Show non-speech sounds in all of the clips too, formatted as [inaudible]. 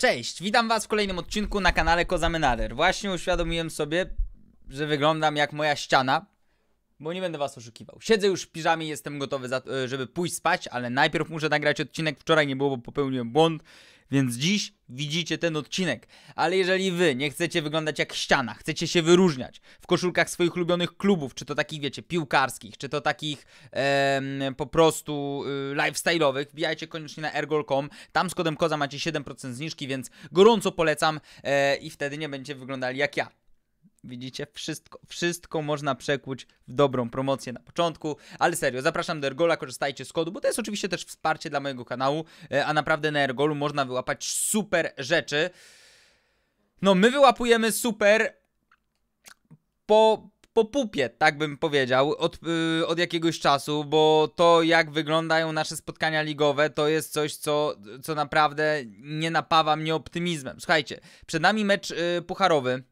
Cześć, witam was w kolejnym odcinku na kanale Kozamenader. Właśnie uświadomiłem sobie, że wyglądam jak moja ściana, bo nie będę was oszukiwał. Siedzę już w piżamie, jestem gotowy, za, e, żeby pójść spać, ale najpierw muszę nagrać odcinek. Wczoraj nie było, bo popełniłem błąd więc dziś widzicie ten odcinek. Ale jeżeli wy nie chcecie wyglądać jak ściana, chcecie się wyróżniać w koszulkach swoich ulubionych klubów, czy to takich, wiecie, piłkarskich, czy to takich e, po prostu e, lifestyle'owych, wbijajcie koniecznie na ergol.com. Tam z kodem koza macie 7% zniżki, więc gorąco polecam e, i wtedy nie będziecie wyglądali jak ja. Widzicie, wszystko, wszystko można przekuć w dobrą promocję na początku, ale serio, zapraszam do Ergola, korzystajcie z kodu, bo to jest oczywiście też wsparcie dla mojego kanału, e, a naprawdę na Ergolu można wyłapać super rzeczy. No, my wyłapujemy super po, po pupie, tak bym powiedział, od, yy, od jakiegoś czasu, bo to jak wyglądają nasze spotkania ligowe, to jest coś, co, co naprawdę nie napawa mnie optymizmem. Słuchajcie, przed nami mecz yy, pucharowy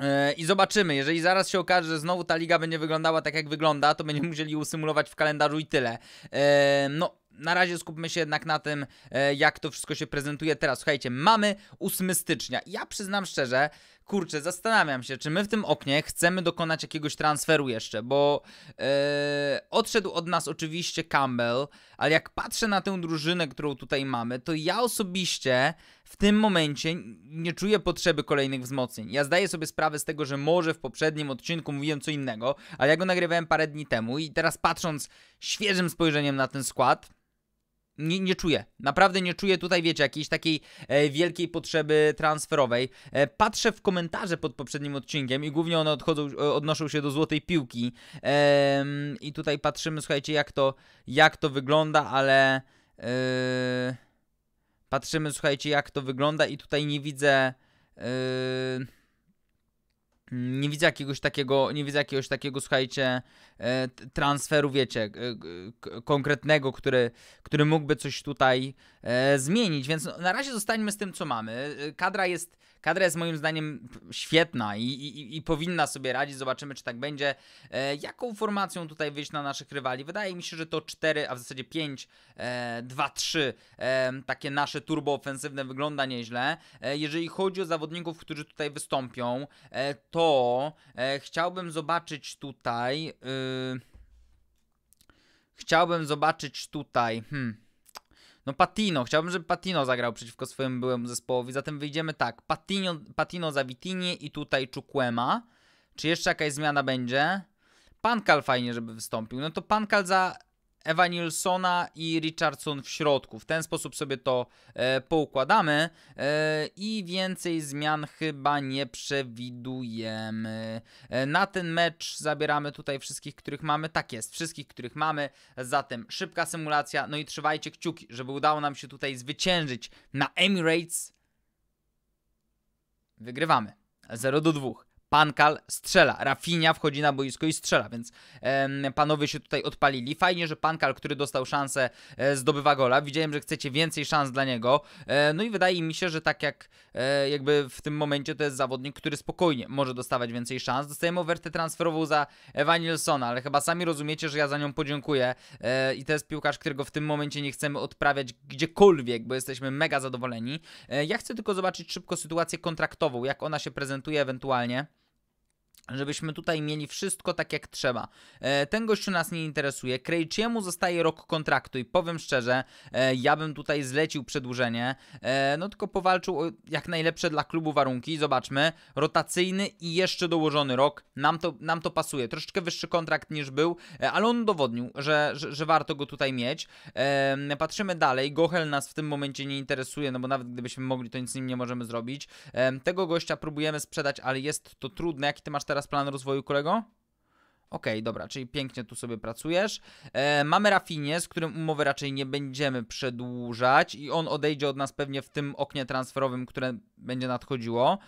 E, I zobaczymy, jeżeli zaraz się okaże, że znowu ta liga będzie wyglądała tak jak wygląda, to będziemy musieli usymulować w kalendarzu i tyle. E, no, na razie skupmy się jednak na tym, e, jak to wszystko się prezentuje teraz. Słuchajcie, mamy 8 stycznia. Ja przyznam szczerze, kurczę, zastanawiam się, czy my w tym oknie chcemy dokonać jakiegoś transferu jeszcze, bo yy, odszedł od nas oczywiście Campbell, ale jak patrzę na tę drużynę, którą tutaj mamy, to ja osobiście w tym momencie nie czuję potrzeby kolejnych wzmocnień. Ja zdaję sobie sprawę z tego, że może w poprzednim odcinku mówiłem co innego, ale ja go nagrywałem parę dni temu i teraz patrząc świeżym spojrzeniem na ten skład, nie, nie czuję, naprawdę nie czuję tutaj, wiecie, jakiejś takiej e, wielkiej potrzeby transferowej. E, patrzę w komentarze pod poprzednim odcinkiem i głównie one odchodzą, e, odnoszą się do złotej piłki. E, I tutaj patrzymy, słuchajcie, jak to, jak to wygląda, ale e, patrzymy, słuchajcie, jak to wygląda i tutaj nie widzę... Yy nie widzę jakiegoś takiego, nie widzę jakiegoś takiego, słuchajcie, e, transferu, wiecie, konkretnego, który, który mógłby coś tutaj e, zmienić, więc no, na razie zostańmy z tym, co mamy. E, kadra jest Kadra jest moim zdaniem świetna i, i, i powinna sobie radzić. Zobaczymy, czy tak będzie. E, jaką formacją tutaj wyjść na naszych rywali? Wydaje mi się, że to 4, a w zasadzie 5, 2, 3. takie nasze turbo ofensywne wygląda nieźle. E, jeżeli chodzi o zawodników, którzy tutaj wystąpią, e, to e, chciałbym zobaczyć tutaj. Y, chciałbym zobaczyć tutaj. Hmm. No Patino, chciałbym, żeby Patino zagrał przeciwko swojemu byłemu zespołowi, zatem wyjdziemy tak, Patino, Patino za Vitinie i tutaj Czukwema. Czy jeszcze jakaś zmiana będzie? Pankal fajnie, żeby wystąpił. No to Pankal za Ewa Nilsona i Richardson w środku. W ten sposób sobie to e, poukładamy e, i więcej zmian chyba nie przewidujemy. E, na ten mecz zabieramy tutaj wszystkich, których mamy. Tak jest, wszystkich, których mamy. Zatem szybka symulacja. No i trzymajcie kciuki, żeby udało nam się tutaj zwyciężyć na Emirates. Wygrywamy. 0 do 2. Pankal strzela, Rafinia wchodzi na boisko i strzela, więc panowie się tutaj odpalili. Fajnie, że Pankal, który dostał szansę, e, zdobywa gola. Widziałem, że chcecie więcej szans dla niego. E, no i wydaje mi się, że tak jak e, jakby w tym momencie to jest zawodnik, który spokojnie może dostawać więcej szans. Dostajemy ofertę transferową za Evanilsona, ale chyba sami rozumiecie, że ja za nią podziękuję i to jest piłkarz, którego w tym momencie nie chcemy odprawiać gdziekolwiek, bo jesteśmy mega zadowoleni. ja chcę tylko zobaczyć szybko sytuację kontraktową, jak ona się prezentuje ewentualnie żebyśmy tutaj mieli wszystko tak jak trzeba. E, ten gościu nas nie interesuje. Krejciemu zostaje rok kontraktu i powiem szczerze, e, ja bym tutaj zlecił przedłużenie. E, no tylko powalczył o jak najlepsze dla klubu warunki. Zobaczmy. Rotacyjny i jeszcze dołożony rok. Nam to, nam to pasuje. Troszeczkę wyższy kontrakt niż był, e, ale on udowodnił, że, że, że, warto go tutaj mieć. E, patrzymy dalej. Gohel nas w tym momencie nie interesuje, no bo nawet gdybyśmy mogli, to nic z nim nie możemy zrobić. E, tego gościa próbujemy sprzedać, ale jest to trudne. Jaki ty masz teraz teraz plan rozwoju kolego? Okej, okay, dobra, czyli pięknie tu sobie pracujesz. E, mamy Rafinie, z którym umowy raczej nie będziemy przedłużać i on odejdzie od nas pewnie w tym oknie transferowym, które będzie nadchodziło.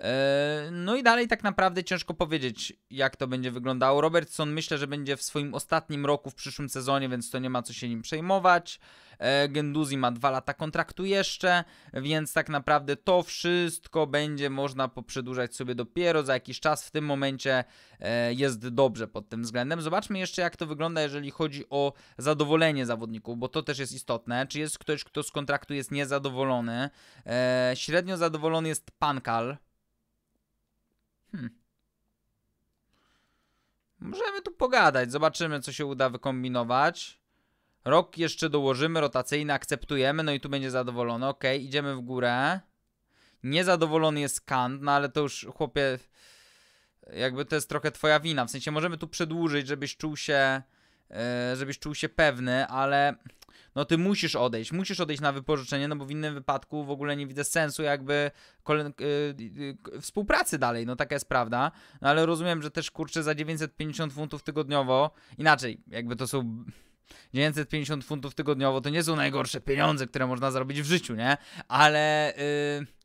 E, no i dalej tak naprawdę ciężko powiedzieć, jak to będzie wyglądało. Robertson myślę, że będzie w swoim ostatnim roku w przyszłym sezonie, więc to nie ma co się nim przejmować. E, Genduzi ma dwa lata kontraktu jeszcze, więc tak naprawdę to wszystko będzie można poprzedłużać sobie dopiero za jakiś czas. W tym momencie e, jest dobrze pod tym względem. Zobaczmy jeszcze, jak to wygląda, jeżeli chodzi o zadowolenie zawodników, bo to też jest istotne. Czy jest ktoś, kto z kontraktu jest niezadowolony? Średnio zadowolony jest Pankal możemy tu pogadać. Zobaczymy, co się uda wykombinować. Rok jeszcze dołożymy, rotacyjny, akceptujemy, no i tu będzie zadowolony. Ok, idziemy w górę. Niezadowolony jest Kant, no ale to już, chłopie, jakby to jest trochę twoja wina. W sensie możemy tu przedłużyć, żebyś czuł się E, żebyś czuł się pewny, ale no ty musisz odejść, musisz odejść na wypożyczenie, no bo w innym wypadku w ogóle nie widzę sensu jakby kolen- e, współpracy dalej, no taka jest prawda, no ale rozumiem, że też kurczę za 950 funtów tygodniowo, inaczej, jakby to są 950 funtów tygodniowo to nie są najgorsze pieniądze, które można zarobić w życiu, nie? Ale... Yy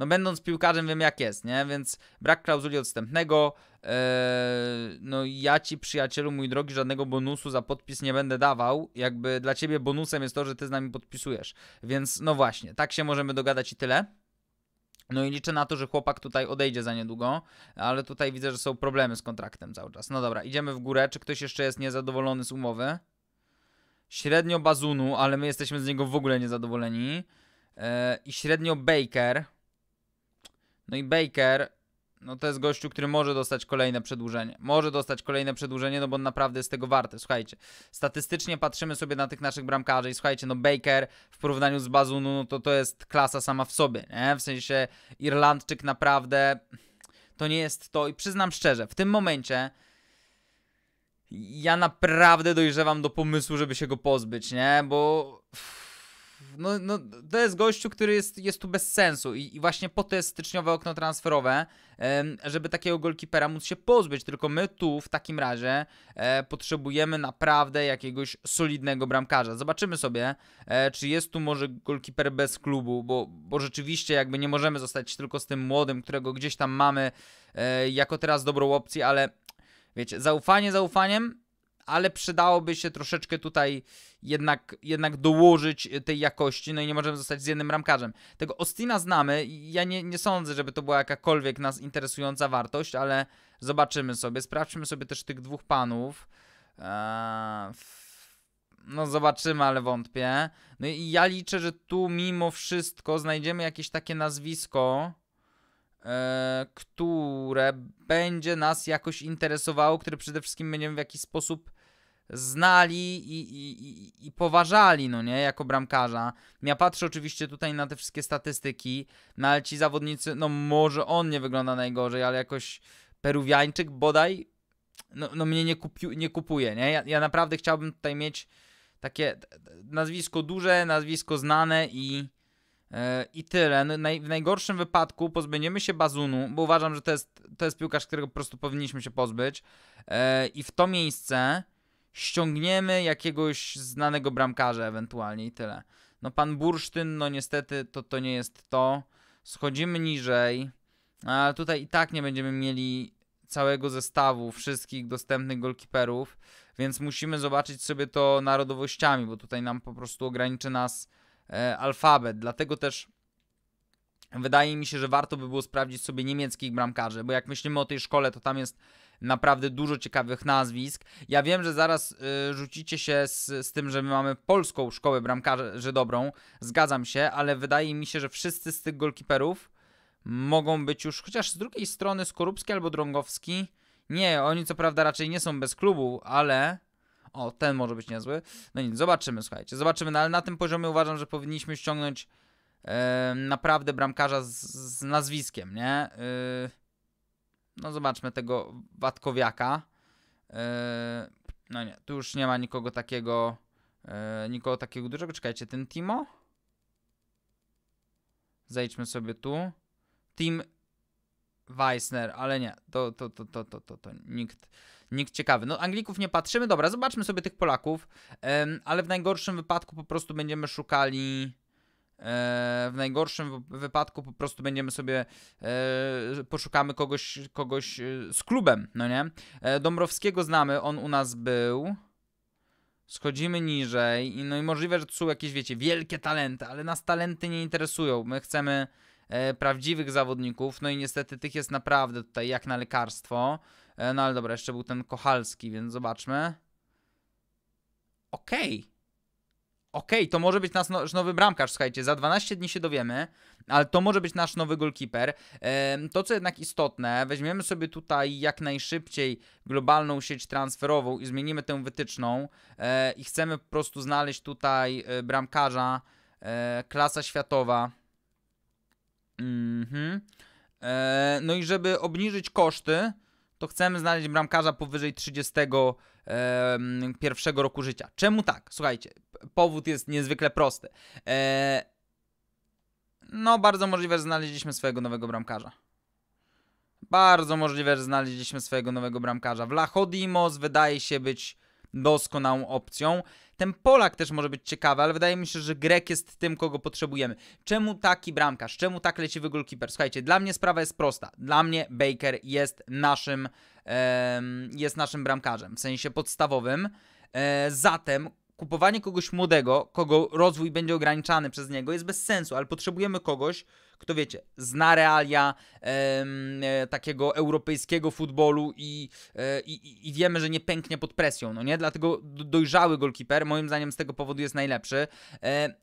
no będąc piłkarzem wiem jak jest, nie? Więc brak klauzuli odstępnego, e, no ja ci przyjacielu mój drogi żadnego bonusu za podpis nie będę dawał, jakby dla ciebie bonusem jest to, że ty z nami podpisujesz. Więc no właśnie, tak się możemy dogadać i tyle. No i liczę na to, że chłopak tutaj odejdzie za niedługo, ale tutaj widzę, że są problemy z kontraktem cały czas. No dobra, idziemy w górę. Czy ktoś jeszcze jest niezadowolony z umowy? Średnio Bazunu, ale my jesteśmy z niego w ogóle niezadowoleni. E, I średnio Baker. No i Baker, no to jest gościu, który może dostać kolejne przedłużenie. Może dostać kolejne przedłużenie, no bo naprawdę jest tego warte. Słuchajcie, statystycznie patrzymy sobie na tych naszych bramkarzy i słuchajcie, no Baker w porównaniu z Bazunu, no to to jest klasa sama w sobie, nie? W sensie Irlandczyk naprawdę to nie jest to i przyznam szczerze, w tym momencie ja naprawdę dojrzewam do pomysłu, żeby się go pozbyć, nie? Bo no, no, to jest gościu, który jest, jest tu bez sensu i, i właśnie po to jest styczniowe okno transferowe, żeby takiego golkipera móc się pozbyć, tylko my tu w takim razie e, potrzebujemy naprawdę jakiegoś solidnego bramkarza. Zobaczymy sobie, e, czy jest tu może golkiper bez klubu, bo, bo rzeczywiście jakby nie możemy zostać tylko z tym młodym, którego gdzieś tam mamy e, jako teraz dobrą opcję, ale wiecie, zaufanie zaufaniem, ale przydałoby się troszeczkę tutaj jednak, jednak dołożyć tej jakości, no i nie możemy zostać z jednym ramkarzem. Tego Ostina znamy, ja nie, nie sądzę, żeby to była jakakolwiek nas interesująca wartość, ale zobaczymy sobie, sprawdźmy sobie też tych dwóch panów. Eee, no zobaczymy, ale wątpię. No i ja liczę, że tu mimo wszystko znajdziemy jakieś takie nazwisko, eee, które będzie nas jakoś interesowało, które przede wszystkim będziemy w jakiś sposób znali i, i, i, poważali, no nie, jako bramkarza. Ja patrzę oczywiście tutaj na te wszystkie statystyki, no ale ci zawodnicy, no może on nie wygląda najgorzej, ale jakoś Peruwiańczyk bodaj, no, no mnie nie, kupiu, nie kupuje, nie? Ja, ja naprawdę chciałbym tutaj mieć takie nazwisko duże, nazwisko znane i, yy, i tyle. No, naj, w najgorszym wypadku pozbędziemy się Bazunu, bo uważam, że to jest, to jest piłkarz, którego po prostu powinniśmy się pozbyć. Yy, I w to miejsce ściągniemy jakiegoś znanego bramkarza ewentualnie i tyle. No pan Bursztyn, no niestety to, to nie jest to. Schodzimy niżej, ale tutaj i tak nie będziemy mieli całego zestawu wszystkich dostępnych golkiperów, więc musimy zobaczyć sobie to narodowościami, bo tutaj nam po prostu ograniczy nas e, alfabet. Dlatego też wydaje mi się, że warto by było sprawdzić sobie niemieckich bramkarzy, bo jak myślimy o tej szkole, to tam jest naprawdę dużo ciekawych nazwisk. Ja wiem, że zaraz y, rzucicie się z, z tym, że my mamy polską szkołę bramkarzy dobrą, zgadzam się, ale wydaje mi się, że wszyscy z tych golkiperów mogą być już, chociaż z drugiej strony Skorupski albo Drągowski, nie, oni co prawda raczej nie są bez klubu, ale... O, ten może być niezły. No nic, zobaczymy, słuchajcie, zobaczymy, no, ale na tym poziomie uważam, że powinniśmy ściągnąć naprawdę bramkarza z, z nazwiskiem, nie? Yy, no zobaczmy tego Watkowiaka. E, no nie, tu już nie ma nikogo takiego, e, nikogo takiego dużego. Czekajcie, ten Timo? Zejdźmy sobie tu. Team Weissner, ale nie, to, to, to, to, to, to, to nikt, nikt ciekawy. No Anglików nie patrzymy, dobra, zobaczmy sobie tych Polaków, ale w najgorszym wypadku po prostu będziemy szukali E, w najgorszym wypadku po prostu będziemy sobie e, poszukamy kogoś, kogoś e, z klubem, no nie? Dąbrowskiego znamy, on u nas był. Schodzimy niżej, no i możliwe, że tu są jakieś, wiecie, wielkie talenty, ale nas talenty nie interesują. My chcemy prawdziwych zawodników, no i niestety tych jest naprawdę tutaj jak na lekarstwo. no ale dobra, jeszcze był ten Kochalski, więc zobaczmy. Okej. Okay okej, okay, to może być no, nasz nowy bramkarz, słuchajcie, za 12 dni się dowiemy, ale to może być nasz nowy goalkeeper. To, co jednak istotne, weźmiemy sobie tutaj jak najszybciej globalną sieć transferową i zmienimy tę wytyczną e, i chcemy po prostu znaleźć tutaj e, bramkarza e, klasa światowa. Mhm. No i żeby obniżyć koszty, to chcemy znaleźć bramkarza powyżej 31 roku życia. Czemu tak? Słuchajcie, powód jest niezwykle prosty. E, no, bardzo możliwe, że znaleźliśmy swojego nowego bramkarza. Bardzo możliwe, że znaleźliśmy swojego nowego bramkarza. Vlachodimos wydaje się być doskonałą opcją. Ten Polak też może być ciekawy, ale wydaje mi się, że Grek jest tym, kogo potrzebujemy. Czemu taki bramkarz? Czemu tak leciwy goalkeeper? Słuchajcie, dla mnie sprawa jest prosta. Dla mnie Baker jest naszym, jest naszym bramkarzem, w sensie podstawowym. E, zatem kupowanie kogoś młodego, kogo rozwój będzie ograniczany przez niego, jest bez sensu, ale potrzebujemy kogoś, kto wiecie, zna realia e, takiego europejskiego futbolu i, e, i, i, wiemy, że nie pęknie pod presją, no nie? Dlatego dojrzały golkiper moim zdaniem z tego powodu jest najlepszy. E,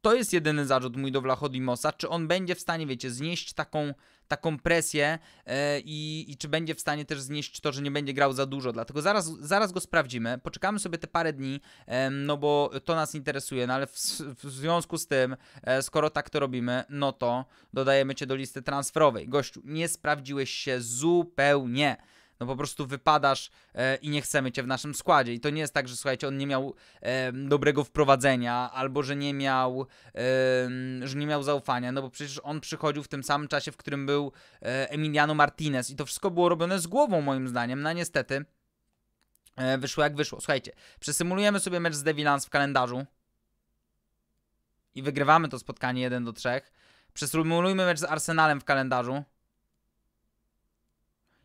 to jest jedyny zarzut mój do Wlachodimosa, czy on będzie w stanie, wiecie, znieść taką, taką presję yy, i, czy będzie w stanie też znieść to, że nie będzie grał za dużo, dlatego zaraz, zaraz go sprawdzimy, poczekamy sobie te parę dni, yy, no bo to nas interesuje, no ale w, w związku z tym, yy, skoro tak to robimy, no to dodajemy Cię do listy transferowej. Gościu, nie sprawdziłeś się zupełnie no po prostu wypadasz e, i nie chcemy cię w naszym składzie. I to nie jest tak, że słuchajcie, on nie miał e, dobrego wprowadzenia, albo że nie miał, e, że nie miał zaufania, no bo przecież on przychodził w tym samym czasie, w którym był e, Emiliano Martinez i to wszystko było robione z głową moim zdaniem, no niestety e, wyszło jak wyszło. Słuchajcie, przesymulujemy sobie mecz z Devilans w kalendarzu i wygrywamy to spotkanie 1 do 3. Przesymulujmy mecz z Arsenalem w kalendarzu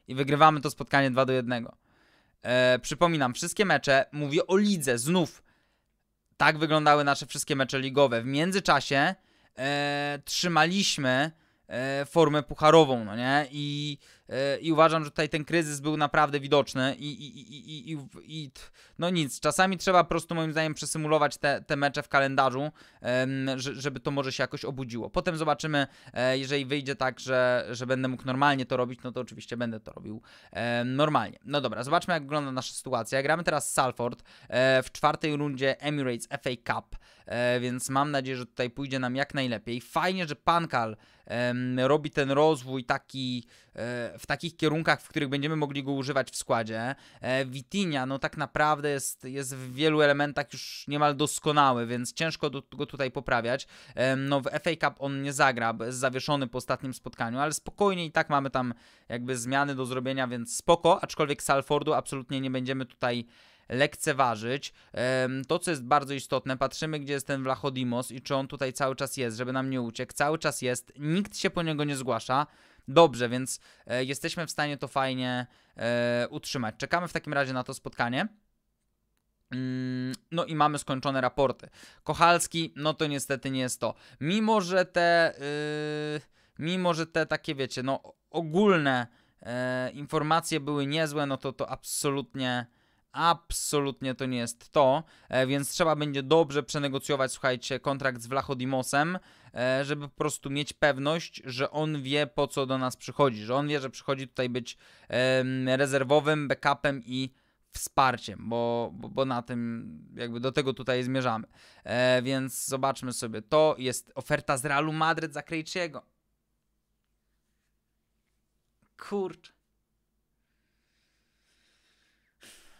i wygrywamy to spotkanie 2 do 1. E, przypominam, wszystkie mecze, mówię o lidze, znów tak wyglądały nasze wszystkie mecze ligowe. W międzyczasie e, trzymaliśmy e, formę pucharową, no nie? I E, i uważam, że tutaj ten kryzys był naprawdę widoczny i, i, i, i, i no nic, czasami trzeba po prostu moim zdaniem przesymulować te, te mecze w kalendarzu, żeby to może się jakoś obudziło. Potem zobaczymy, e, jeżeli wyjdzie tak, że, że będę mógł normalnie to robić, no to oczywiście będę to robił normalnie. No dobra, zobaczmy jak wygląda nasza sytuacja. Gramy teraz Salford e, w czwartej rundzie Emirates FA Cup. E, więc mam nadzieję, że tutaj pójdzie nam jak najlepiej. Fajnie, że Pankal robi ten rozwój taki e, w takich kierunkach, w których będziemy mogli go używać w składzie. E, Witinia, no tak naprawdę jest, jest w wielu elementach już niemal doskonały, więc ciężko go tutaj poprawiać. No w FA Cup on nie zagra, jest zawieszony po ostatnim spotkaniu, ale spokojnie i tak mamy tam jakby zmiany do zrobienia, więc spoko, aczkolwiek Salfordu absolutnie nie będziemy tutaj lekceważyć. To, co jest bardzo istotne, patrzymy, gdzie jest ten Vlachodimos i czy on tutaj cały czas jest, żeby nam nie uciekł. Cały czas jest, nikt się po niego nie zgłasza. Dobrze, więc e, jesteśmy w stanie to fajnie e, utrzymać. Czekamy w takim razie na to spotkanie. Mm, no i mamy skończone raporty. Kochalski, no to niestety nie jest to. Mimo, że te, yy, mimo, że te takie, wiecie, no ogólne yy, informacje były niezłe, no to to absolutnie absolutnie to nie jest to, e, więc trzeba będzie dobrze przenegocjować, słuchajcie, kontrakt z Vlachodimosem, e, żeby po prostu mieć pewność, że on wie po co do nas przychodzi, że on wie, że przychodzi tutaj być rezerwowym, backupem i wsparciem, bo, bo, bo, na tym jakby do tego tutaj zmierzamy. E, więc zobaczmy sobie. To jest oferta z Realu Madryt za Krejciego. Kurczę.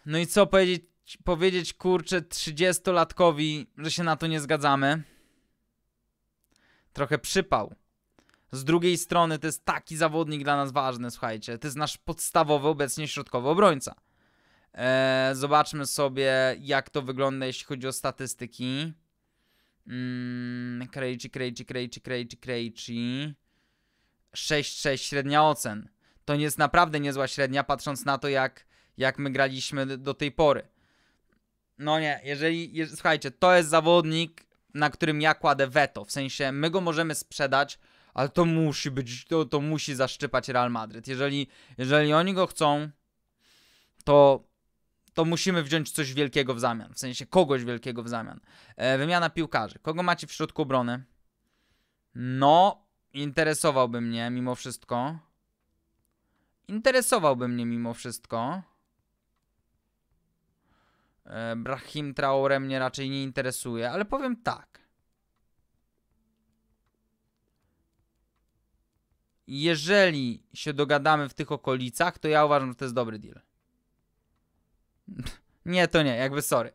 No i co powiedzieć, powiedzieć kurczę 30-latkowi, że się na to nie zgadzamy? Trochę przypał. Z drugiej strony to jest taki zawodnik dla nas ważny, słuchajcie. To jest nasz podstawowy obecnie środkowy obrońca. Eee, zobaczmy sobie, jak to wygląda, jeśli chodzi o statystyki. krejci, krejci, krejci, krejci, krejci. 6-6 średnia ocen. To nie jest naprawdę niezła średnia, patrząc na to, jak jak my graliśmy do tej pory. No nie, jeżeli, jeżeli słuchajcie, to jest zawodnik, na którym ja kładę veto, w sensie my go możemy sprzedać, ale to musi być, to, to musi zaszczypać Real Madryt. Jeżeli, jeżeli oni go chcą, to, to musimy wziąć coś wielkiego w zamian, w sensie kogoś wielkiego w zamian. E, wymiana piłkarzy. Kogo macie w środku obrony? No, interesowałby mnie mimo wszystko. Interesowałby mnie mimo wszystko. E, Brahim Traore mnie raczej nie interesuje, ale powiem tak. Jeżeli się dogadamy w tych okolicach, to ja uważam, że to jest dobry deal. [laughs] nie, to nie, jakby sorry.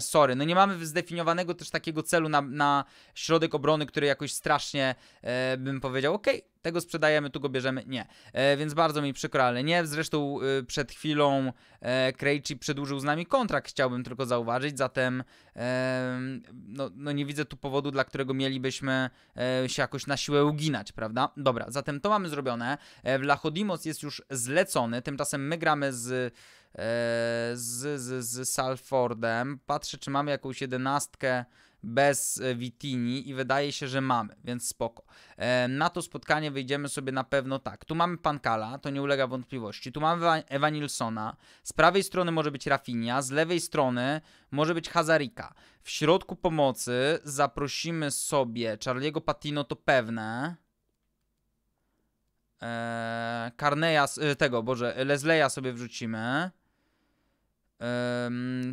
Sory. No nie mamy zdefiniowanego też takiego celu na, na środek obrony, który jakoś strasznie e, bym powiedział, Okay, tego sprzedajemy, tu go bierzemy. Nie. E, więc bardzo mi przykro, ale nie. Zresztą y, przed chwilą e, Krejci przedłużył z nami kontrakt, chciałbym tylko zauważyć, zatem no, no, nie widzę tu powodu, dla którego mielibyśmy e, się jakoś na siłę uginać, prawda? Dobra, zatem to mamy zrobione. E, Vlachodimos jest już zlecony, tymczasem my gramy z E, z, z, z Salfordem. Patrzę, czy mamy jakąś jedenastkę bez e, Vitini i wydaje się, że mamy, więc spoko. E, na to spotkanie wyjdziemy sobie na pewno tak. Tu mamy Pankala, to nie ulega wątpliwości. Tu mamy Ewa Nilsona. Z prawej strony może być Rafinha, z lewej strony może być Hazarika. W środku pomocy zaprosimy sobie Charlie'ego Patino, to pewne. Eee, Karneja, tego, Boże, Lesleya sobie wrzucimy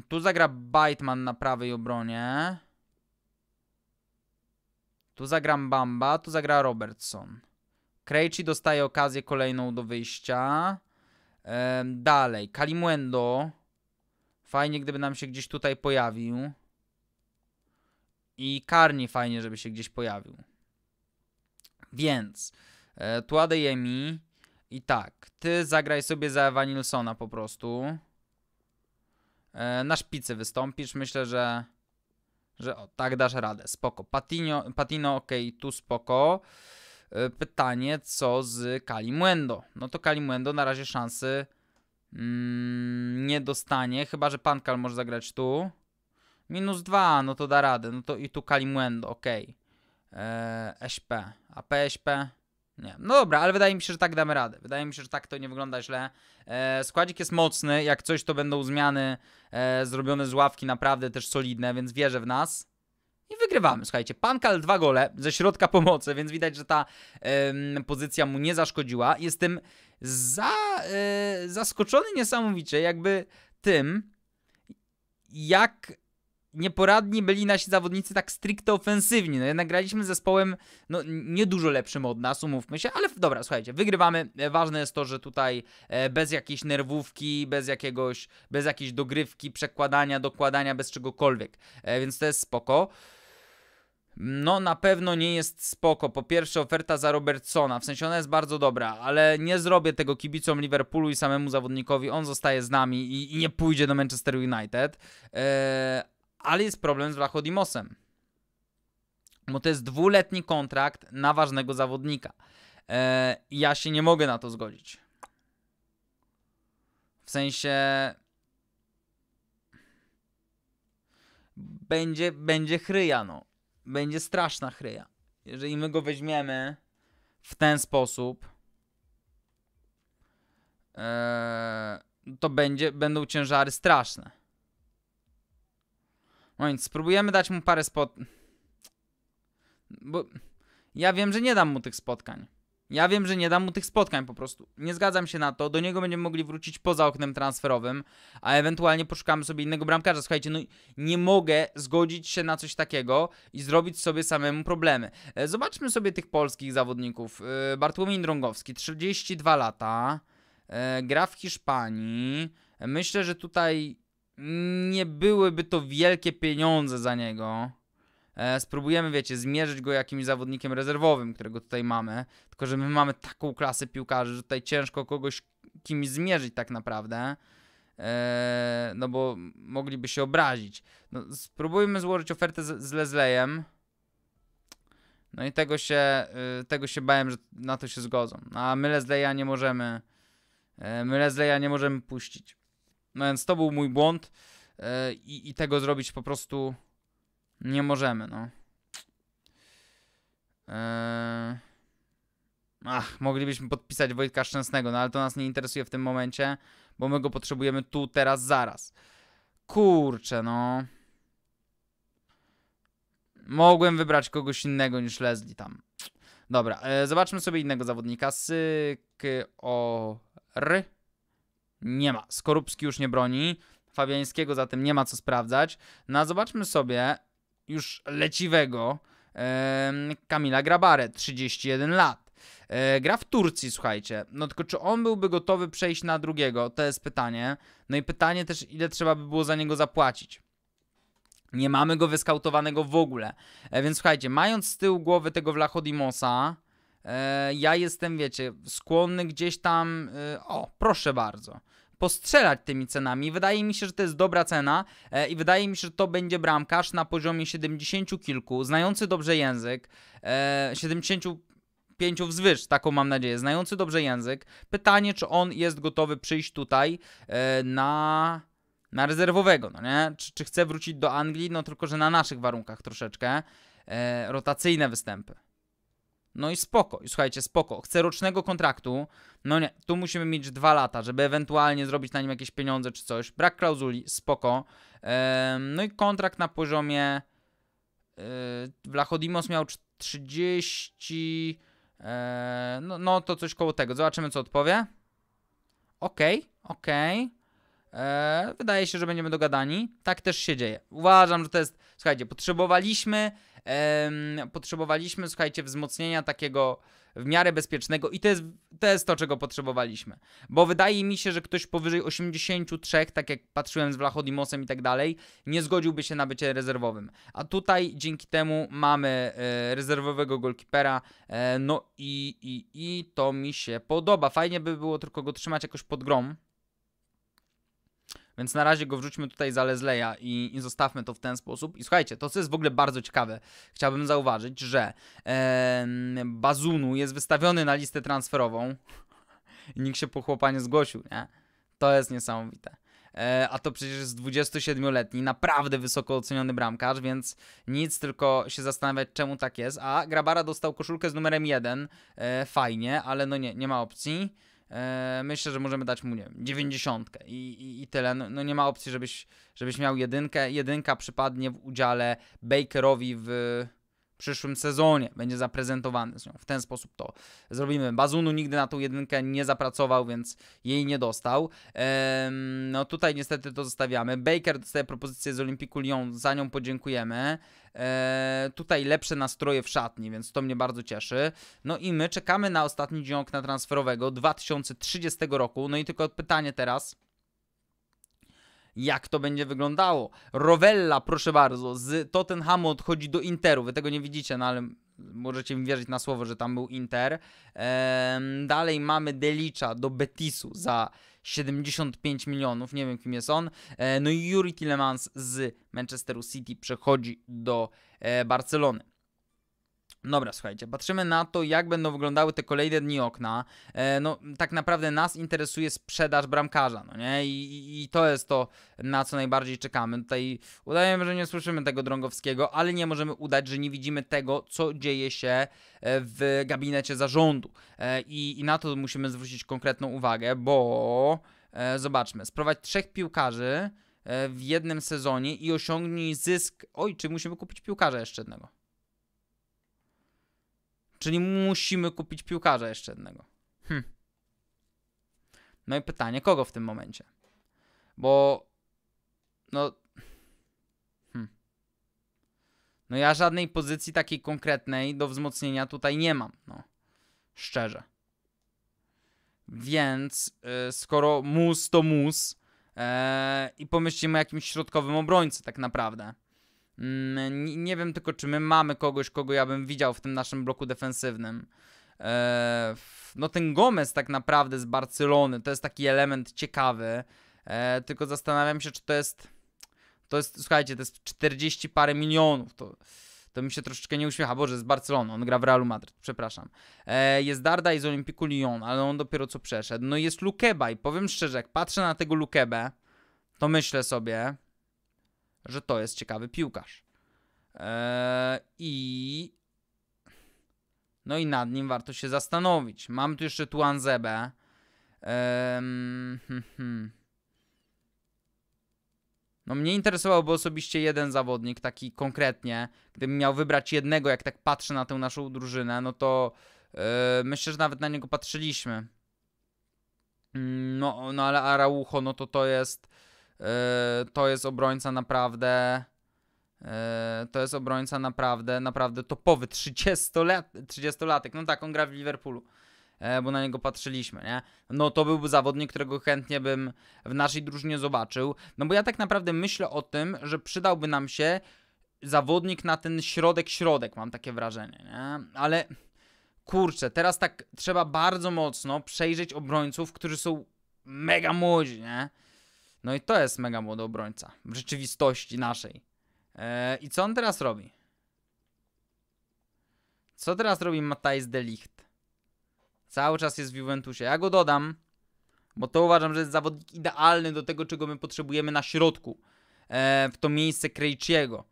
tu zagra Biteman na prawej obronie. Tu zagram Bamba, tu zagra Robertson. Krejci dostaje okazję kolejną do wyjścia. dalej, Kalimuendo. Fajnie, gdyby nam się gdzieś tutaj pojawił. I Karni fajnie, żeby się gdzieś pojawił. Więc, e, tu Adeyemi. I tak, ty zagraj sobie za Ewa Nilsona po prostu. E, na szpicy wystąpisz. Myślę, że, że o, tak dasz radę. Spoko. Patino, Patino ok, tu spoko. E, pytanie, co z Kalimuendo? No to Kalimuendo na razie szansy mm, nie dostanie, chyba że Pankal może zagrać tu. Minus dwa, no to da radę. No to i tu Kalimuendo, ok. E, SP, A PSP? Nie. No dobra, ale wydaje mi się, że tak damy radę. Wydaje mi się, że tak to nie wygląda źle. E, składzik jest mocny, jak coś to będą zmiany e, zrobione z ławki naprawdę też solidne, więc wierzę w nas. I wygrywamy, słuchajcie. Pankal dwa gole ze środka pomocy, więc widać, że ta e, pozycja mu nie zaszkodziła. Jestem za, e, zaskoczony niesamowicie jakby tym, jak nieporadni byli nasi zawodnicy tak stricte ofensywni. No jednak graliśmy z zespołem no, nie dużo lepszym od nas, umówmy się, ale dobra, słuchajcie, wygrywamy. E, ważne jest to, że tutaj e, bez jakiejś nerwówki, bez jakiegoś, bez jakiejś dogrywki, przekładania, dokładania, bez czegokolwiek. E, więc to jest spoko. No, na pewno nie jest spoko. Po pierwsze, oferta za Robertsona, w sensie ona jest bardzo dobra, ale nie zrobię tego kibicom Liverpoolu i samemu zawodnikowi. On zostaje z nami i, i nie pójdzie do Manchester United. Eee, ale jest problem z Vlachodimosem. Bo to jest dwuletni kontrakt na ważnego zawodnika. E, ja się nie mogę na to zgodzić. W sensie będzie, będzie chryja, no. Będzie straszna chryja. Jeżeli my go weźmiemy w ten sposób, e, to będzie, będą ciężary straszne więc spróbujemy dać mu parę spot... Bo ja wiem, że nie dam mu tych spotkań. Ja wiem, że nie dam mu tych spotkań po prostu. Nie zgadzam się na to. Do niego będziemy mogli wrócić poza oknem transferowym, a ewentualnie poszukamy sobie innego bramkarza. Słuchajcie, no nie mogę zgodzić się na coś takiego i zrobić sobie samemu problemy. E, zobaczmy sobie tych polskich zawodników. E, Bartłomiej Drągowski, 32 lata, e, gra w Hiszpanii. Myślę, że tutaj nie byłyby to wielkie pieniądze za niego. E, spróbujemy, wiecie, zmierzyć go jakimś zawodnikiem rezerwowym, którego tutaj mamy. Tylko, że my mamy taką klasę piłkarzy, że tutaj ciężko kogoś kimś zmierzyć tak naprawdę. E, no bo mogliby się obrazić. No, spróbujmy złożyć ofertę z, z Leslejem. No i tego się, y, tego się bałem, że na to się zgodzą. No, a my Lesleya nie możemy, e, my Lesleya nie możemy puścić. No więc to był mój błąd e, i, i tego zrobić po prostu nie możemy, no. E, ach, moglibyśmy podpisać Wojtka Szczęsnego, no ale to nas nie interesuje w tym momencie, bo my go potrzebujemy tu, teraz, zaraz. Kurczę, no. Mogłem wybrać kogoś innego niż Leslie tam. Dobra, e, zobaczmy sobie innego zawodnika. Syk o R nie ma. Skorupski już nie broni, Fabiańskiego zatem nie ma co sprawdzać. No a zobaczmy sobie już leciwego e, Kamila Grabare, 31 lat. E, gra w Turcji, słuchajcie. No tylko czy on byłby gotowy przejść na drugiego? To jest pytanie. No i pytanie też, ile trzeba by było za niego zapłacić. Nie mamy go wyskautowanego w ogóle. E, więc słuchajcie, mając z tyłu głowy tego Vlachodimosa, e, ja jestem, wiecie, skłonny gdzieś tam. E, o, proszę bardzo postrzelać tymi cenami. Wydaje mi się, że to jest dobra cena e, i wydaje mi się, że to będzie bramkarz na poziomie 70 kilku, znający dobrze język, e, 70 pięciu wzwyż, taką mam nadzieję, znający dobrze język. Pytanie, czy on jest gotowy przyjść tutaj e, na na rezerwowego, no nie? Czy, czy chce wrócić do Anglii, no tylko, że na naszych warunkach troszeczkę. E, rotacyjne występy. No i spoko, I słuchajcie, spoko. Chcę rocznego kontraktu. No nie, tu musimy mieć dwa lata, żeby ewentualnie zrobić na nim jakieś pieniądze czy coś. Brak klauzuli, spoko. Ehm, no i kontrakt na poziomie. Wlachodimos y, miał 30. E, no, no to coś koło tego. Zobaczymy, co odpowie. Okej, okay, okej. Okay. E, wydaje się, że będziemy dogadani. Tak też się dzieje. Uważam, że to jest Słuchajcie, potrzebowaliśmy, em, potrzebowaliśmy, słuchajcie, wzmocnienia takiego w miarę bezpiecznego i to jest, to jest to, czego potrzebowaliśmy. Bo wydaje mi się, że ktoś powyżej 83, tak jak patrzyłem z Vlachodimosem i tak dalej, nie zgodziłby się na bycie rezerwowym. A tutaj dzięki temu mamy e, rezerwowego golkipera, e, no i, i, i to mi się podoba. Fajnie by było tylko go trzymać jakoś pod grom, więc na razie go wrzućmy tutaj za Lesleya i, i zostawmy to w ten sposób. I słuchajcie, to co jest w ogóle bardzo ciekawe, chciałbym zauważyć, że e, Bazunu jest wystawiony na listę transferową i [laughs] nikt się po chłopa nie zgłosił, nie? To jest niesamowite e, a to przecież jest 27-letni, naprawdę wysoko oceniony bramkarz, więc nic, tylko się zastanawiać, czemu tak jest. A Grabara dostał koszulkę z numerem 1, e, fajnie, ale no nie, nie ma opcji. E, myślę, że możemy dać mu, nie wiem, 90 i, i, i tyle. No, no, nie ma opcji, żebyś, żebyś miał jedynkę. Jedynka przypadnie w udziale Bakerowi w przyszłym sezonie będzie zaprezentowany z nią. W ten sposób to zrobimy. Bazunu nigdy na tą jedynkę nie zapracował, więc jej nie dostał. Ehm, no tutaj niestety to zostawiamy. Baker dostaje propozycję z Olimpiku Lyon, za nią podziękujemy. E, tutaj lepsze nastroje w szatni, więc to mnie bardzo cieszy. No i my czekamy na ostatni dzień okna transferowego 2030 roku. No i tylko pytanie teraz, jak to będzie wyglądało. Rovella, proszę bardzo, z Tottenhamu odchodzi do Interu. Wy tego nie widzicie, no ale możecie mi wierzyć na słowo, że tam był Inter. Ehm, dalej mamy Delicza do Betisu za 75 milionów, nie wiem kim jest on. E, no i Yuri Tillemans z Manchesteru City przechodzi do e, Barcelony. Dobra, słuchajcie, patrzymy na to, jak będą wyglądały te kolejne dni okna. E, no, tak naprawdę nas interesuje sprzedaż bramkarza, no nie? I, I, to jest to, na co najbardziej czekamy. Tutaj udajemy, że nie słyszymy tego Drągowskiego, ale nie możemy udać, że nie widzimy tego, co dzieje się e, w gabinecie zarządu. E, i, I na to musimy zwrócić konkretną uwagę, bo e, zobaczmy, sprowadź trzech piłkarzy e, w jednym sezonie i osiągnij zysk. Oj, czy musimy kupić piłkarza jeszcze jednego? Czyli musimy kupić piłkarza jeszcze jednego. Hm. No i pytanie, kogo w tym momencie? Bo no hm. No ja żadnej pozycji takiej konkretnej do wzmocnienia tutaj nie mam, no. Szczerze. Więc y, skoro mus to mus, e, i pomyślimy o jakimś środkowym obrońcy tak naprawdę. Mm, nie wiem tylko, czy my mamy kogoś, kogo ja bym widział w tym naszym bloku defensywnym. E, no ten Gomez tak naprawdę z Barcelony, to jest taki element ciekawy. E, tylko zastanawiam się, czy to jest... To jest, słuchajcie, to jest 40 parę milionów. To, to mi się troszeczkę nie uśmiecha. Boże, z Barcelony, on gra w Realu Madryt, przepraszam. E, jest Darda i z Olimpiku Lyon, ale on dopiero co przeszedł. No jest Lukeba i powiem szczerze, jak patrzę na tego Lukebę, to myślę sobie, że to jest ciekawy piłkarz. Eee, I. No i nad nim warto się zastanowić. Mam tu jeszcze Tuan Zebę. Eee, hmm, hmm. No mnie interesowałby osobiście jeden zawodnik, taki konkretnie. Gdybym miał wybrać jednego, jak tak patrzę na tę naszą drużynę, no to yy, myślę, że nawet na niego patrzyliśmy. Mm, no, no ale Araujo, no to to jest E, to jest obrońca naprawdę. E, to jest obrońca naprawdę, naprawdę topowy, 30-latek. 30 no tak, on gra w Liverpoolu, e, bo na niego patrzyliśmy, nie? No to byłby zawodnik, którego chętnie bym w naszej drużynie zobaczył. No bo ja tak naprawdę myślę o tym, że przydałby nam się zawodnik na ten środek-środek, mam takie wrażenie, nie? Ale kurczę, teraz tak trzeba bardzo mocno przejrzeć obrońców, którzy są mega młodzi, nie? No i to jest mega młody obrońca w rzeczywistości naszej. E, I co on teraz robi? Co teraz robi Matthijs Delicht? Cały czas jest w Juventusie. Ja go dodam, bo to uważam, że jest zawodnik idealny do tego, czego my potrzebujemy na środku. E, w to miejsce Krejciego.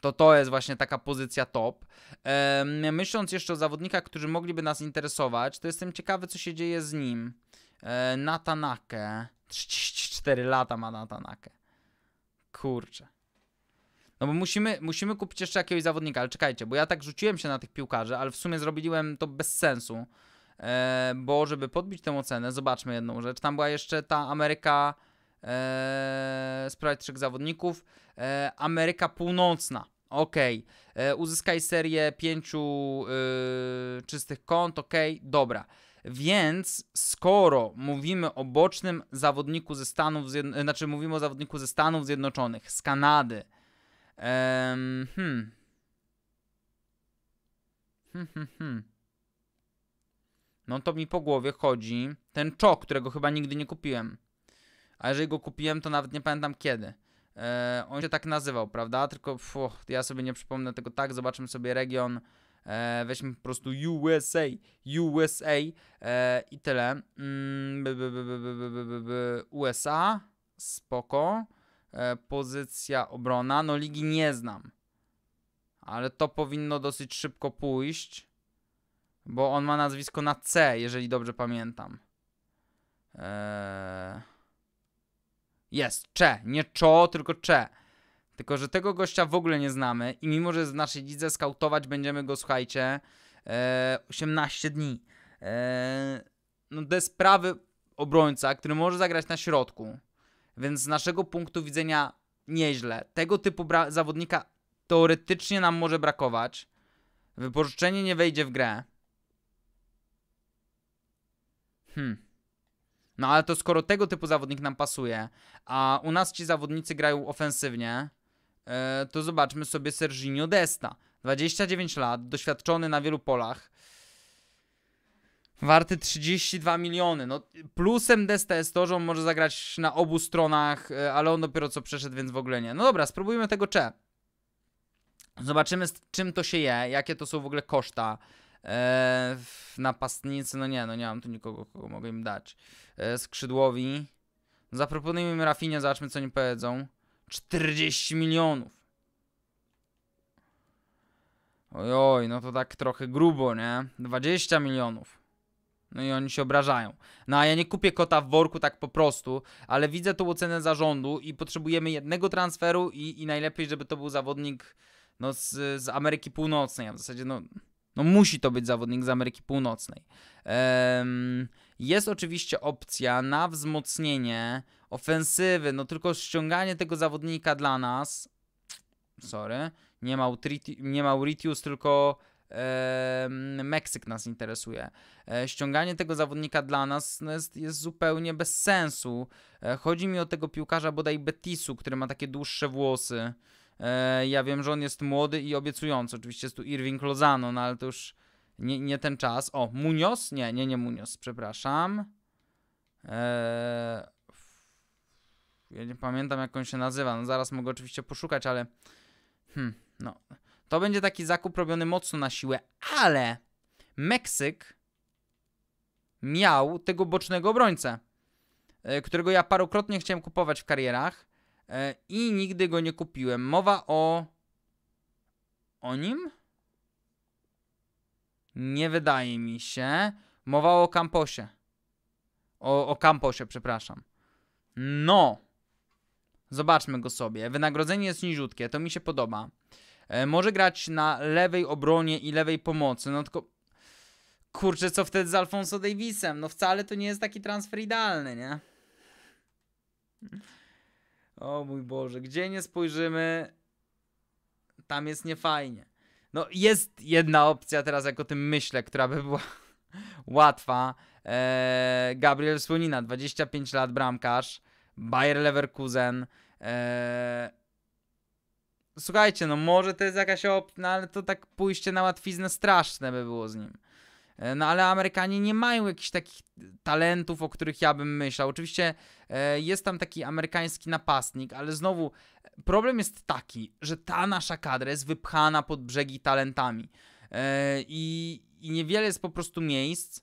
To to jest właśnie taka pozycja top. E, myśląc jeszcze o zawodnikach, którzy mogliby nas interesować, to jestem ciekawy, co się dzieje z nim. Eee, Natanakę. 34 lata ma na Tanakę. Kurczę. No bo musimy, musimy kupić jeszcze jakiegoś zawodnika, ale czekajcie, bo ja tak rzuciłem się na tych piłkarzy, ale w sumie zrobiłem to bez sensu, e, bo żeby podbić tę ocenę, zobaczmy jedną rzecz. Tam była jeszcze ta Ameryka, e, sprawdź trzech zawodników, e, Ameryka Północna. OK, e, uzyskaj serię pięciu y, czystych kont, OK, dobra. Więc skoro mówimy o bocznym zawodniku ze Stanów Zjednoczonych, e, znaczy mówimy o zawodniku ze Stanów Zjednoczonych, z Kanady. Um, hmm. Hmm, hmm, hmm. No to mi po głowie chodzi ten czok, którego chyba nigdy nie kupiłem. A jeżeli go kupiłem, to nawet nie pamiętam kiedy. E, on się tak nazywał, prawda? Tylko ja sobie nie przypomnę tego tak. Zobaczymy sobie region E, weźmy po prostu USA, USA e, i tyle. Mm, USA, spoko. E, pozycja obrona, no ligi nie znam. Ale to powinno dosyć szybko pójść, bo on ma nazwisko na C, jeżeli dobrze pamiętam. E, jest, Cze, nie Czo, tylko Cze. Tylko, że tego gościa w ogóle nie znamy i mimo, że z naszej lidze, skautować będziemy go, słuchajcie, 18 e, dni. E, no, to jest prawy obrońca, który może zagrać na środku, więc z naszego punktu widzenia nieźle. Tego typu zawodnika teoretycznie nam może brakować. Wypożyczenie nie wejdzie w grę. Hmm. No ale to skoro tego typu zawodnik nam pasuje, a u nas ci zawodnicy grają ofensywnie, E, to zobaczmy sobie Serginio Desta. 29 lat, doświadczony na wielu polach. Warty 32 miliony. No, plusem Desta jest to, że on może zagrać na obu stronach, e, ale on dopiero co przeszedł, więc w ogóle nie. No dobra, spróbujmy tego Cze. Zobaczymy z czym to się je, jakie to są w ogóle koszta. Eee, napastnicy, no nie, no nie mam tu nikogo, kogo mogę im dać. Eee, skrzydłowi. Zaproponujmy im Rafinie, zobaczmy co oni powiedzą. 40 milionów. Ojoj, no to tak trochę grubo, nie? 20 milionów. No i oni się obrażają. No a ja nie kupię kota w worku tak po prostu, ale widzę tą ocenę zarządu i potrzebujemy jednego transferu i, i najlepiej, żeby to był zawodnik no, z, z Ameryki Północnej. A w zasadzie no, no musi to być zawodnik z Ameryki Północnej. Ehm... Jest oczywiście opcja na wzmocnienie ofensywy, no tylko ściąganie tego zawodnika dla nas. Sorry, nie, ma nie Mauritius, tylko e, Meksyk nas interesuje. E, ściąganie tego zawodnika dla nas no jest, jest zupełnie bez sensu. E, chodzi mi o tego piłkarza bodaj Betisu, który ma takie dłuższe włosy. E, ja wiem, że on jest młody i obiecujący. Oczywiście jest tu Irving Lozano, no ale to już nie, nie ten czas. O, Munios Nie, nie, nie Munios przepraszam. Eee, ja nie pamiętam jak on się nazywa, no zaraz mogę oczywiście poszukać, ale hmm, no. To będzie taki zakup robiony mocno na siłę, ale Meksyk miał tego bocznego obrońcę, e, którego ja parokrotnie chciałem kupować w karierach e, i nigdy go nie kupiłem. Mowa o... o nim? Nie wydaje mi się. Mowa o kamposie. O, o kamposie, przepraszam. No. Zobaczmy go sobie. Wynagrodzenie jest niziutkie, to mi się podoba. E, może grać na lewej obronie i lewej pomocy, no tylko... Kurczę, co wtedy z Alfonso Davisem? No wcale to nie jest taki transfer idealny, nie? O mój Boże, gdzie nie spojrzymy, tam jest niefajnie. No jest jedna opcja teraz, jak o tym myślę, która by była [laughs] łatwa. Eee, Gabriel Słonina, 25 lat, bramkarz. Bayer Leverkusen. Eee, słuchajcie, no może to jest jakaś opcja, no ale to tak pójście na łatwiznę straszne by było z nim. E, no ale Amerykanie nie mają jakichś takich talentów, o których ja bym myślał. Oczywiście e, jest tam taki amerykański napastnik, ale znowu e, problem jest taki, że ta nasza kadra jest wypchana pod brzegi talentami. I, i niewiele jest po prostu miejsc,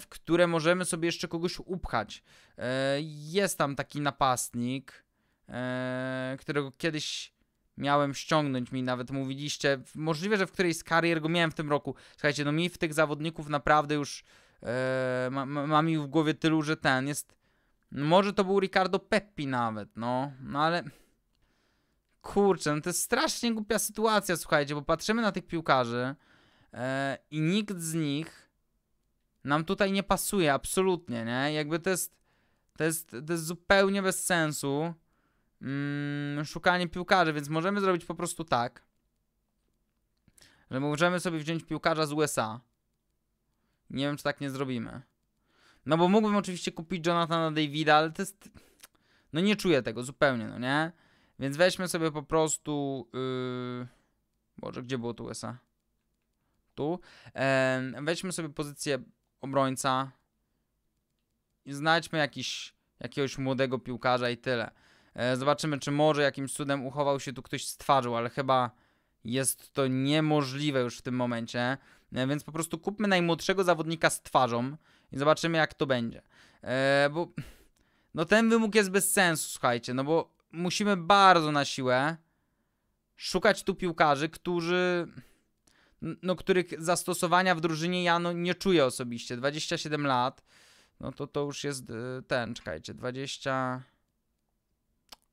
w które możemy sobie jeszcze kogoś upchać. Jest tam taki napastnik, którego kiedyś miałem ściągnąć, mi nawet mówiliście, możliwe, że w którejś z karier go miałem w tym roku. Słuchajcie, no mi w tych zawodników naprawdę już yy, e, mam ma, mi w głowie tylu, że ten jest... No może to był Ricardo Peppi nawet, no, no ale... Kurczę, no to jest strasznie głupia sytuacja, słuchajcie, bo patrzymy na tych piłkarzy yy, i nikt z nich nam tutaj nie pasuje absolutnie, nie? Jakby to jest, to jest, to jest zupełnie bez sensu mm, szukanie piłkarzy, więc możemy zrobić po prostu tak, że możemy sobie wziąć piłkarza z USA. Nie wiem, czy tak nie zrobimy. No bo mógłbym oczywiście kupić Jonathana Davida, ale to jest... No nie czuję tego zupełnie, no nie? Więc weźmy sobie po prostu... Yy... Boże, gdzie było tu USA? Tu. Yy, weźmy sobie pozycję obrońca i znajdźmy jakiś, jakiegoś młodego piłkarza i tyle. E, zobaczymy, czy może jakimś cudem uchował się tu ktoś z twarzą, ale chyba jest to niemożliwe już w tym momencie. E, więc po prostu kupmy najmłodszego zawodnika z twarzą i zobaczymy, jak to będzie. E, bo no ten wymóg jest bez sensu, słuchajcie, no bo musimy bardzo na siłę szukać tu piłkarzy, którzy no, których zastosowania w drużynie ja no, nie czuję osobiście. 27 lat, no to to już jest ten, czekajcie, 20...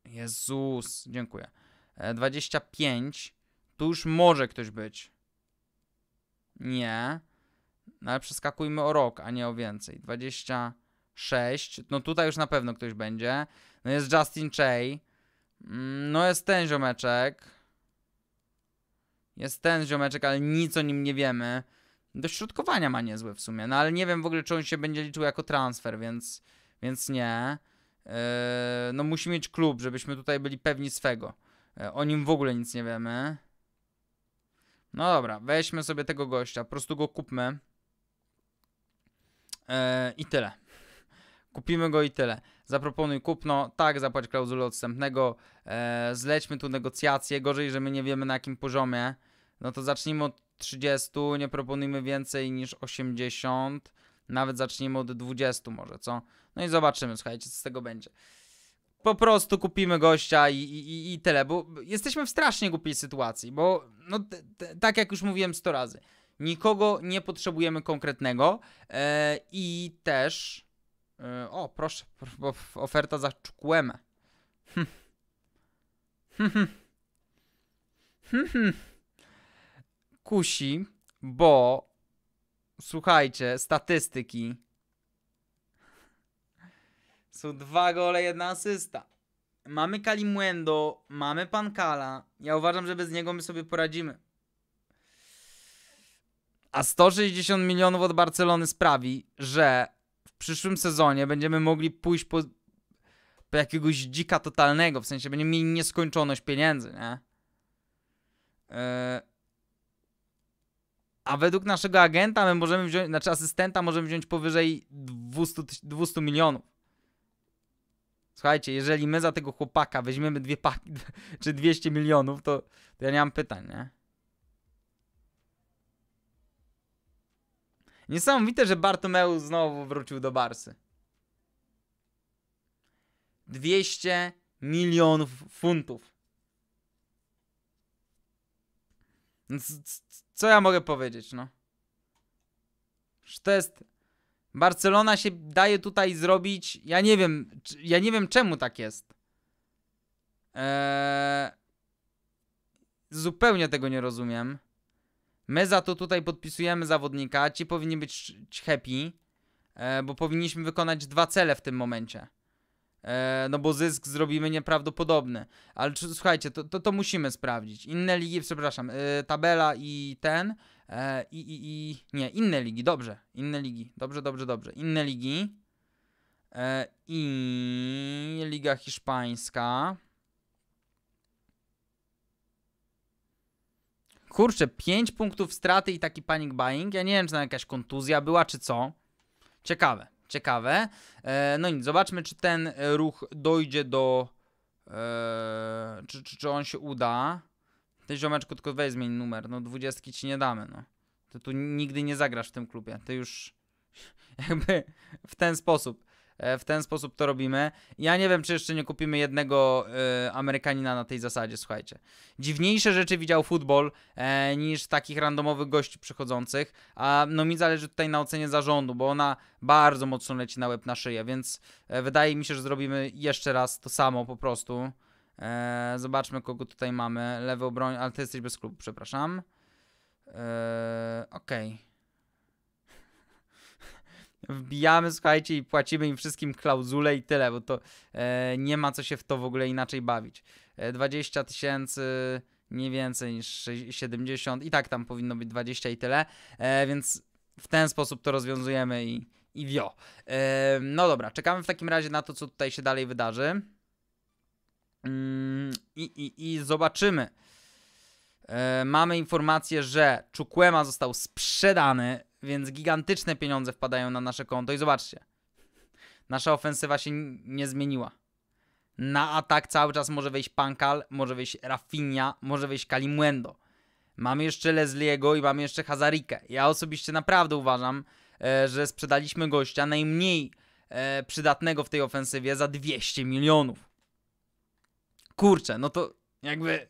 Jezus, dziękuję. 25. E, tu już może ktoś być. Nie. No ale przeskakujmy o rok, a nie o więcej. 26. No tutaj już na pewno ktoś będzie. No jest Justin Chay. Mm, no jest ten ziomeczek. Jest ten ziomeczek, ale nic o nim nie wiemy. Do środkowania ma niezłe w sumie. No ale nie wiem w ogóle, czy on się będzie liczył jako transfer, więc, więc nie. E, no musi mieć klub, żebyśmy tutaj byli pewni swego. E, o nim w ogóle nic nie wiemy. No dobra, weźmy sobie tego gościa, po prostu go kupmy. E, I tyle. Kupimy go i tyle. Zaproponuj kupno, tak, zapłać klauzulę odstępnego, zlećmy tu negocjacje, gorzej, że my nie wiemy na jakim poziomie. No to zacznijmy od 30, nie proponujmy więcej niż 80. Nawet zaczniemy od 20 może, co? No i zobaczymy, słuchajcie, co z tego będzie. Po prostu kupimy gościa i, i, i tyle, bo jesteśmy w strasznie głupiej sytuacji, bo no, tak jak już mówiłem 100 razy, nikogo nie potrzebujemy konkretnego e, i też... E, o, proszę, bo oferta za Czukłemę. [laughs] Kusi, bo Słuchajcie, statystyki. Są dwa gole, jedna asysta. Mamy Kalimuendo, mamy Pankala. Ja uważam, że bez niego my sobie poradzimy. A 160 milionów od Barcelony sprawi, że w przyszłym sezonie będziemy mogli pójść po, po jakiegoś dzika totalnego. W sensie będziemy mieli nieskończoność pieniędzy, nie? Yy a według naszego agenta my możemy wziąć, znaczy asystenta możemy wziąć powyżej 200, 200 milionów. Słuchajcie, jeżeli my za tego chłopaka weźmiemy dwie paki, [laughs] czy 200 milionów, to, to ja nie mam pytań, nie? Niesamowite, że Bartomeu znowu wrócił do Barsy. 200 milionów funtów. No co ja mogę powiedzieć, no? To jest... Barcelona się daje tutaj zrobić... Ja nie wiem, ja nie wiem czemu tak jest. Eee... Zupełnie tego nie rozumiem. My za to tutaj podpisujemy zawodnika, ci powinni być happy, eee, bo powinniśmy wykonać dwa cele w tym momencie. E, no bo zysk zrobimy nieprawdopodobny. Ale czy, słuchajcie, to, to, to, musimy sprawdzić. Inne ligi, przepraszam, e, tabela i ten. E, i, i, i, nie, inne ligi, dobrze. Inne ligi, dobrze, dobrze, dobrze. Inne ligi. E, I Liga Hiszpańska. Kurczę, 5 punktów straty i taki panic buying. Ja nie wiem, czy tam jakaś kontuzja była, czy co. Ciekawe ciekawe. E, no nic, zobaczmy, czy ten ruch dojdzie do. E, czy, czy, czy on się uda. Ty ziomeczku tylko weź zmień numer, no dwudziestki ci nie damy, no. Ty tu nigdy nie zagrasz w tym klubie, ty już [laughs] jakby w ten sposób. E, w ten sposób to robimy. Ja nie wiem, czy jeszcze nie kupimy jednego e, Amerykanina na tej zasadzie, słuchajcie. Dziwniejsze rzeczy widział futbol e, niż takich randomowych gości przychodzących, a no mi zależy tutaj na ocenie zarządu, bo ona bardzo mocno leci na łeb na szyję, więc e, wydaje mi się, że zrobimy jeszcze raz to samo po prostu. E, zobaczmy, kogo tutaj mamy. Lewy obroń, ale ty jesteś bez klubu, przepraszam. E, okej. Okay wbijamy, słuchajcie, i płacimy im wszystkim klauzulę i tyle, bo to e, nie ma co się w to w ogóle inaczej bawić. E, 20 tysięcy nie więcej niż 70 i tak tam powinno być 20 i tyle, e, więc w ten sposób to rozwiązujemy i, i wio. E, no dobra, czekamy w takim razie na to, co tutaj się dalej wydarzy. Mm, I, i, i zobaczymy. E, mamy informację, że Chukwema został sprzedany więc gigantyczne pieniądze wpadają na nasze konto i zobaczcie. Nasza ofensywa się nie zmieniła. Na atak cały czas może wejść Pankal, może wejść Rafinha, może wejść Kalimuendo. Mamy jeszcze Lesliego i mamy jeszcze Hazarikę. Ja osobiście naprawdę uważam, e, że sprzedaliśmy gościa najmniej e, przydatnego w tej ofensywie za 200 milionów. Kurczę, no to jakby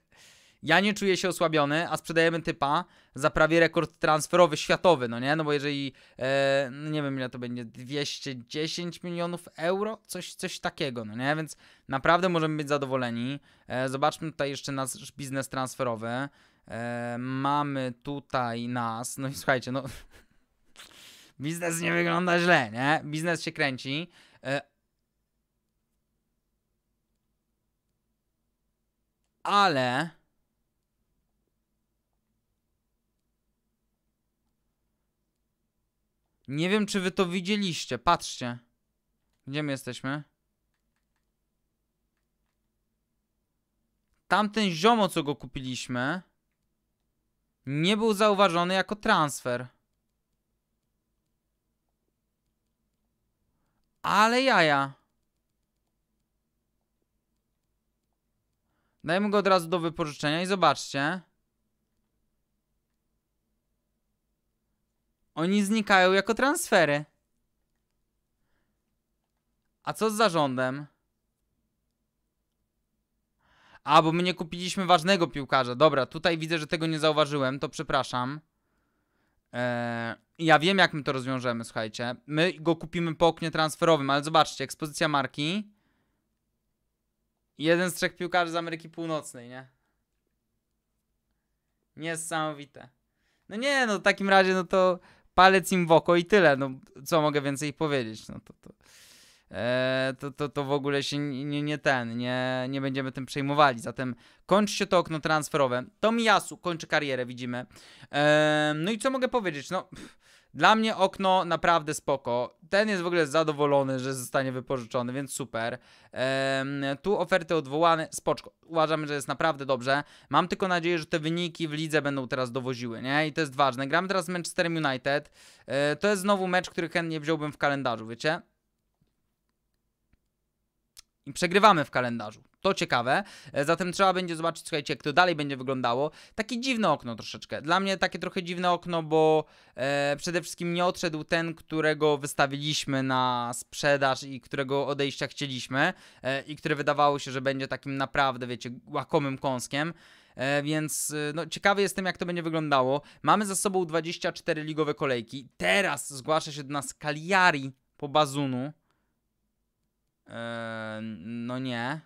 ja nie czuję się osłabiony, a sprzedajemy typa za prawie rekord transferowy światowy, no nie? No bo jeżeli, e, no nie wiem ile to będzie, 210 milionów euro, coś, coś takiego, no nie? Więc naprawdę możemy być zadowoleni. E, zobaczmy tutaj jeszcze nasz biznes transferowy. E, mamy tutaj nas, no i słuchajcie, no [laughs] biznes nie wygląda źle, nie? Biznes się kręci. E, ale Nie wiem, czy wy to widzieliście. Patrzcie. Gdzie my jesteśmy? Tamten ziomo, co go kupiliśmy, nie był zauważony jako transfer. Ale jaja. Dajmy go od razu do wypożyczenia i zobaczcie. Oni znikają jako transfery. A co z zarządem? A, bo my nie kupiliśmy ważnego piłkarza. Dobra, tutaj widzę, że tego nie zauważyłem, to przepraszam. Eee, ja wiem, jak my to rozwiążemy, słuchajcie. My go kupimy po oknie transferowym, ale zobaczcie, ekspozycja marki. Jeden z trzech piłkarzy z Ameryki Północnej, nie? Niesamowite. No nie, no w takim razie, no to palec im w oko i tyle. No, co mogę więcej powiedzieć? No, to, to, e, to, to, to w ogóle się nie, nie ten, nie, nie będziemy tym przejmowali. Zatem kończy się to okno transferowe. Jasu kończy karierę, widzimy. E, no i co mogę powiedzieć? No... Pff dla mnie okno naprawdę spoko. Ten jest w ogóle zadowolony, że zostanie wypożyczony, więc super. Ehm, tu oferty odwołane, spoczko. Uważamy, że jest naprawdę dobrze. Mam tylko nadzieję, że te wyniki w lidze będą teraz dowoziły, nie? I to jest ważne. Gram teraz z Manchesterem United. Ehm, to jest znowu mecz, który chętnie wziąłbym w kalendarzu, wiecie? i przegrywamy w kalendarzu. To ciekawe. E, zatem trzeba będzie zobaczyć, słuchajcie, jak to dalej będzie wyglądało. Takie dziwne okno troszeczkę. Dla mnie takie trochę dziwne okno, bo e, przede wszystkim nie odszedł ten, którego wystawiliśmy na sprzedaż i którego odejścia chcieliśmy e, i które wydawało się, że będzie takim naprawdę, wiecie, łakomym kąskiem. E, więc e, no, ciekawy jestem, jak to będzie wyglądało. Mamy za sobą 24 ligowe kolejki. Teraz zgłasza się do nas Kaliari po Bazunu no nie.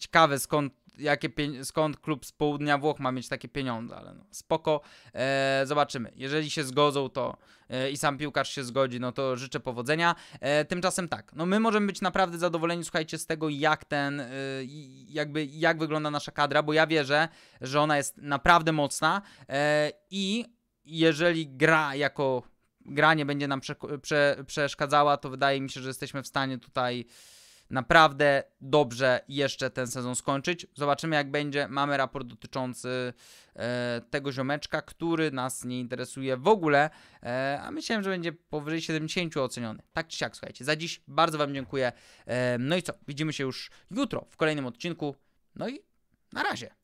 Ciekawe skąd, jakie skąd klub z południa Włoch ma mieć takie pieniądze, ale no, spoko. E, zobaczymy. Jeżeli się zgodzą, to e, i sam piłkarz się zgodzi, no to życzę powodzenia. E, tymczasem tak, no my możemy być naprawdę zadowoleni, słuchajcie, z tego jak ten, e, jakby jak wygląda nasza kadra, bo ja wierzę, że ona jest naprawdę mocna e, i jeżeli gra jako Granie będzie nam prze, prze, przeszkadzała, to wydaje mi się, że jesteśmy w stanie tutaj naprawdę dobrze jeszcze ten sezon skończyć. Zobaczymy jak będzie. Mamy raport dotyczący e, tego ziomeczka, który nas nie interesuje w ogóle, e, a myślałem, że będzie powyżej 70 oceniony. Tak czy siak, słuchajcie. Za dziś bardzo Wam dziękuję. E, no i co? Widzimy się już jutro w kolejnym odcinku. No i na razie.